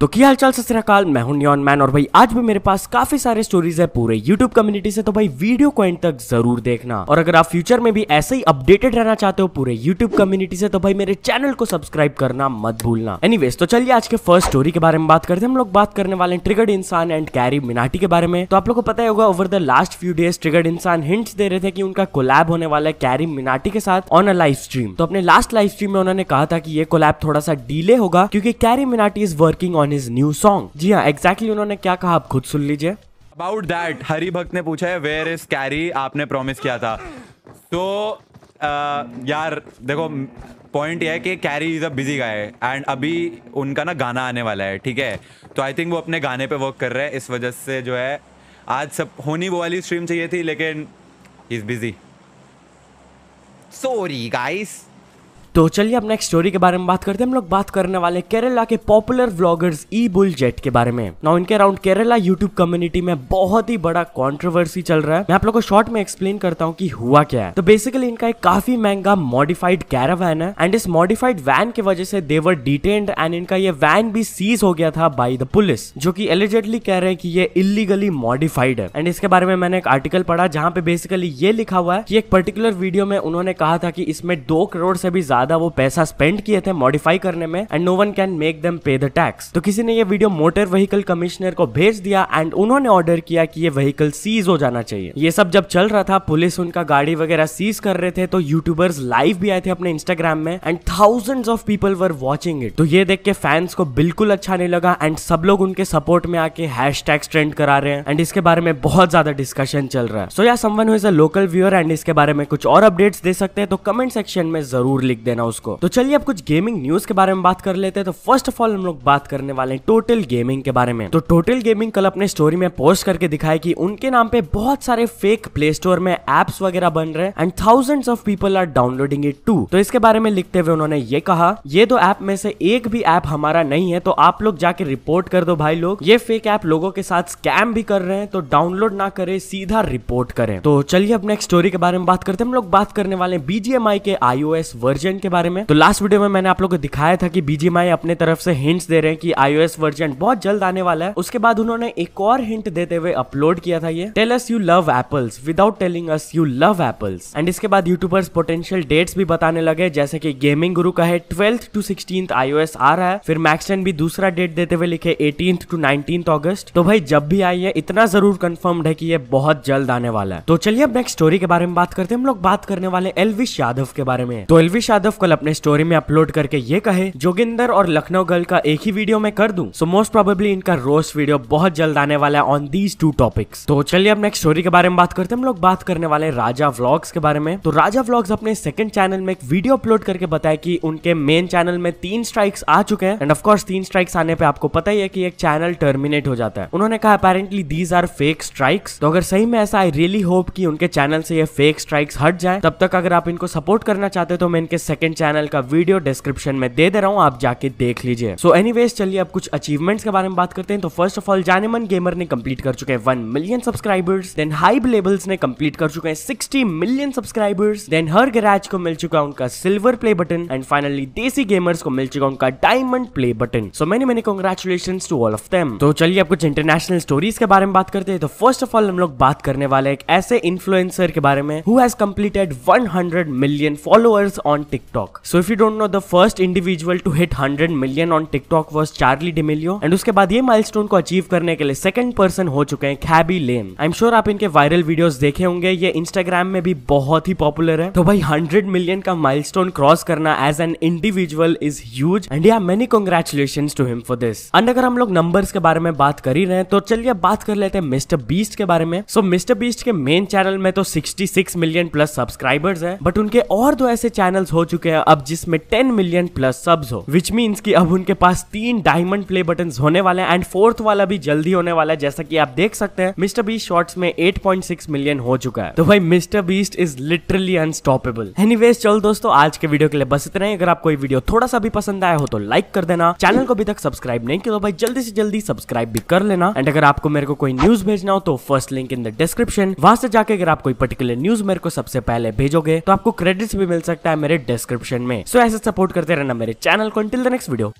तो क्या हालचाल सत्याकाल मैं हूं न्योन मैन और भाई आज भी मेरे पास काफी सारे स्टोरीज है पूरे YouTube कम्युनिटी से तो भाई वीडियो को एंड तक जरूर देखना और अगर आप फ्यूचर में भी ऐसे ही अपडेटेड रहना चाहते हो पूरे YouTube कम्युनिटी से तो भाई मेरे चैनल को सब्सक्राइब करना मत भूलना एनीवेज तो चलिए आज के फर्स्ट स्टोरी के बारे में बात करते हैं हम लोग बात करने वाले हैं ट्रिगर्ड इंसान एंड कैरी मिनाटी के बारे में तो आप लोग को पता ही होगा over the last few days triggered इंसान हिंट्स दे रहे थे कि उनका कोलैब होने वाला है कैरी मिनाटी के साथ ऑन अ लाइव स्ट्रीम तो अपने लास्ट लाइव स्ट्रीम में उन्होंने कहा था कि ये कोलैब थोड़ा सा डिले होगा क्योंकि Carry Minati is working on on his new song जी हाँ एग्जैक्टली उन्होंने क्या कहा आप खुद सुन लीजिए अबाउट दैट हरी भक्त ने पूछा है वेयर इज कैरी आपने प्रॉमिस किया था तो uh, यार देखो पॉइंट यह है कि Carry is a busy guy and अभी उनका ना गाना आने वाला है ठीक है तो आई थिंक वो अपने गाने पे वर्क कर रहे हैं इस वजह से जो है आज सब होनी वो वाली स्ट्रीम चाहिए थी लेकिन इज़ बिजी सॉरी गाइस तो चलिए अब नेक्स्ट स्टोरी के बारे में बात करते हैं हम लोग बात करने वाले केरला के popular vloggers E Bull Jet के बारे में ना इनके अराउंड केरला यूट्यूब कम्युनिटी में बहुत ही बड़ा कॉन्ट्रोवर्सी चल रहा है मैं आप लोग को शॉर्ट में एक्सप्लेन करता हूँ की हुआ क्या है तो बेसिकली इनका एक काफी महंगा मॉडिफाइड कैरावैन है एंड इस मॉडिफाइड वैन की वजह से देवर डिटेन्ड एंड इनका ये वैन भी सीज हो गया था बाई द पुलिस जो की एलिजेटली कह रहे हैं कि ये इलीगली मॉडिफाइड है एंड इसके बारे में मैंने एक आर्टिकल पढ़ा जहाँ पे बेसिकली ये लिखा हुआ है कि एक पर्टिकुलर वीडियो में उन्होंने कहा था कि इसमें दो करोड़ से भी ज्यादा ज्यादा वो पैसा स्पेंड किए थे मॉडिफाई करने में and no one can make them pay the tax तो किसी ने ये वीडियो मोटर व्हीकल कमिश्नर को भेज दिया एंड उन्होंने ऑर्डर किया कि ये व्हीकल सीज हो जाना चाहिए ये सब जब चल रहा था पुलिस उनका गाड़ी वगैरह सीज कर रहे थे तो यूट्यूबर्स लाइव भी आए थे अपने इंस्टाग्राम में and thousand of people were watching it तो ये देख के फैंस को बिल्कुल अच्छा नहीं लगा एंड सब लोग उनके सपोर्ट में आके हैश ट्रेंड करा रहे हैं एंड इसके बारे में बहुत ज्यादा डिस्कशन चल रहा है सो या समवन हुए लोकल व्यूअर एंड इसके बारे में कुछ और अपडेट्स दे सकते हैं तो कमेंट सेक्शन में जरूर लिख दे देना उसको तो चलिए अब कुछ गेमिंग न्यूज के बारे में बात कर लेते हैं तो फर्स्ट ऑफ ऑल हम लोग बात करने वाले हैं टोटल गेमिंग के बारे में तो टोटल गेमिंग कल अपने स्टोरी में पोस्ट करके दिखाया कि उनके नाम पे बहुत सारे फेक प्ले स्टोर में एप्स वगैरह बन रहे and thousand of people are downloading it too तो इसके बारे में लिखते हुए उन्होंने ये कहा ये दो ऐप में से एक भी ऐप हमारा नहीं है तो आप लोग जाके रिपोर्ट कर दो भाई लोग ये फेक ऐप लोगों के साथ स्कैम भी कर रहे हैं तो डाउनलोड ना करे सीधा रिपोर्ट करें तो चलिए अब नेक्स्ट स्टोरी के बारे में बात करते हैं हम लोग बात करने वाले बीजीएमआई के आईओएस वर्जन वर्जन के बारे में तो लास्ट वीडियो में मैंने आप लोग को दिखाया था कि बीजीएमआई अपने तरफ से हिंट्स दे रहे हैं कि आईओ वर्जन बहुत जल्द आने वाला है उसके बाद उन्होंने एक और हिंट देते हुए अपलोड किया था ये tell us you love apples without telling us you love apples and इसके बाद यूट्यूबर्स पोटेंशियल डेट्स भी बताने लगे जैसे कि गेमिंग गुरु का है ट्वेल्थ टू सिक्सटीन आईओ आ रहा है फिर मैक्सटेन भी दूसरा डेट देते हुए लिखे एटीन टू नाइनटीन ऑगस्ट तो भाई जब भी आई है इतना जरूर कन्फर्म है कि ये बहुत जल्द आने वाला है तो चलिए अब नेक्स्ट स्टोरी के बारे में बात करते हैं हम लोग बात करने वाले एलविश यादव के बारे में तो एलविश यादव यादव कल अपने स्टोरी में अपलोड करके ये कहे जोगिंदर और लखनऊ गर्ल का एक ही वीडियो में कर दूं सो मोस्ट प्रोबेबली इनका रोस्ट वीडियो बहुत जल्द आने वाला है ऑन दीज टू टॉपिक्स तो चलिए अब नेक्स्ट स्टोरी के बारे में बात करते हैं हम लोग बात करने वाले राजा व्लॉग्स के बारे में तो राजा व्लॉग्स अपने सेकंड चैनल में एक वीडियो अपलोड करके बताया कि उनके मेन चैनल में तीन स्ट्राइक्स आ चुके हैं एंड ऑफकोर्स तीन स्ट्राइक्स आने पे आपको पता ही है कि एक चैनल टर्मिनेट हो जाता है उन्होंने कहा apparently these are fake strikes तो अगर सही में ऐसा आई रियली होप कि उनके चैनल से ये फेक स्ट्राइक्स हट जाए तब तक अगर आप इनको सपोर्ट करना चाहते हो तो मैं इनके सेकंड चैनल का वीडियो डिस्क्रिप्शन में दे दे रहा हूँ आप जाके देख लीजिए सो एनी चलिए अब कुछ अचीवमेंट्स के बारे में बात करते हैं तो फर्स्ट ऑफ ऑल जाने गेमर ने कम्प्लीट कर चुके हैं one million subscribers then Hybe Labels ने कम्प्लीट कर चुके हैं सिक्सटी मिलियन सब्सक्राइबर्स देन हर गैराज को मिल चुका उनका silver play button and finally Desi gamers को मिल चुका उनका डायमंड प्ले बटन सो मैंने मैंने congratulation to all of them तो चलिए अब कुछ इंटरनेशनल स्टोरीज के बारे में बात करते हैं तो फर्स्ट ऑफ ऑल हम लोग बात करने वाले एक ऐसे इन्फ्लुएंसर के बारे में who has completed 100 million followers on tik TikTok so if you don't know the first individual to hit hundred million on TikTok was Charlie D'Amelio and उसके बाद ये माइल को अचीव करने के लिए सेकंड पर्सन हो चुके हैं खैबी लेन आई एम श्योर आप इनके वायरल वीडियोस देखे होंगे ये इंस्टाग्राम में भी बहुत ही पॉपुलर है तो भाई हंड्रेड मिलियन का माइल क्रॉस करना as an individual is huge and या many congratulation to him for this and अगर हम लोग नंबर के बारे में बात कर ही रहे हैं तो चलिए बात कर लेते हैं मिस्टर बीस्ट के बारे में सो मिस्टर बीस्ट के मेन चैनल में तो sixty six million plus subscribers है बट उनके और दो ऐसे चैनल्स हो चुके चुके हैं अब जिसमें टेन मिलियन प्लस सब्स हो विच मीन्स की अब उनके पास तीन डायमंड प्ले बटन होने वाले हैं एंड फोर्थ वाला भी जल्दी होने वाला है जैसा की आप देख सकते हैं मिस्टर बीस शॉर्ट्स में एट मिलियन हो चुका है तो भाई Mister Beast is literally unstoppable anyways चलो दोस्तों आज के वीडियो के लिए बस इतना ही अगर आपको वीडियो थोड़ा सा भी पसंद आया हो तो लाइक कर देना चैनल को अभी तक सब्सक्राइब नहीं किया तो भाई जल्दी से जल्दी सब्सक्राइब भी कर लेना एंड अगर आपको मेरे को कोई न्यूज भेजना हो तो first link in the description वहां से जाके अगर आप कोई पर्टिकुलर न्यूज मेरे को सबसे पहले भेजोगे तो आपको क्रेडिट्स भी मिल सकता है मेरे डेस्क डिस्क्रिप्शन में सो so, ऐसे सपोर्ट करते रहना मेरे चैनल को टिल द नेक्स्ट वीडियो